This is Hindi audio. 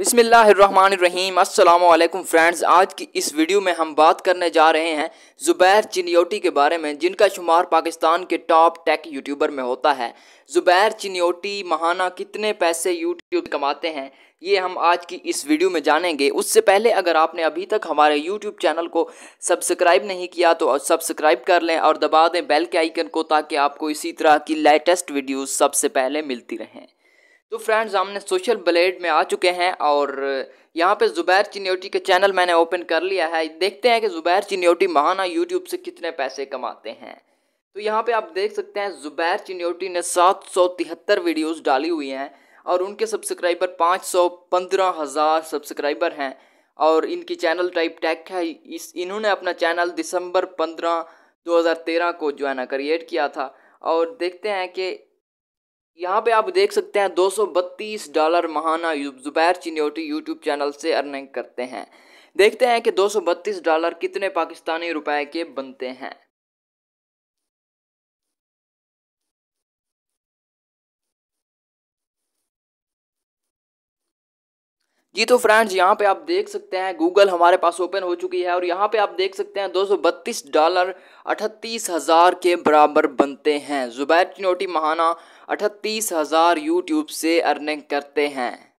अस्सलाम वालेकुम फ्रेंड्स आज की इस वीडियो में हम बात करने जा रहे हैं ज़ुबैर चिनियोटी के बारे में जिनका शुमार पाकिस्तान के टॉप टेक यूट्यूबर में होता है ज़ुबैर चिनियोटी महाना कितने पैसे यूट्यूब कमाते हैं ये हम आज की इस वीडियो में जानेंगे उससे पहले अगर आपने अभी तक हमारे यूट्यूब चैनल को सब्सक्राइब नहीं किया तो सब्सक्राइब कर लें और दबा दें बेल के आइकन को ताकि आपको इसी तरह की लेटेस्ट वीडियोज़ सबसे पहले मिलती रहें तो फ्रेंड्स हमने सोशल ब्लेड में आ चुके हैं और यहाँ पे ज़ुबैर चिन्योटी का चैनल मैंने ओपन कर लिया है देखते हैं कि ज़ुबैर चिन्योटी महाना यूट्यूब से कितने पैसे कमाते हैं तो यहाँ पे आप देख सकते हैं ज़ुबैर चिन्योटी ने सात सौ तिहत्तर वीडियोज़ डाली हुई हैं और उनके सब्सक्राइबर पाँच सौ पंद्रह हज़ार सब्सक्राइबर हैं और इनकी चैनल टाइप टैक है इस इन्होंने अपना चैनल दिसंबर पंद्रह दो हज़ार तेरह को जो है ना क्रिएट किया था और देखते हैं कि यहाँ पे आप देख सकते हैं बत्तीस डॉलर महाना जुबैर चिन्होटी यूट्यूब चैनल से अर्निंग करते हैं देखते हैं कि 232 डॉलर कितने पाकिस्तानी रुपए के बनते हैं जी तो फ्रेंड्स यहाँ पे आप देख सकते हैं गूगल हमारे पास ओपन हो चुकी है और यहाँ पे आप देख सकते हैं दो डॉलर अठतीस हज़ार के बराबर बनते हैं ज़ुबैर चिनोटी महाना अठतीस हज़ार यूट्यूब से अर्निंग करते हैं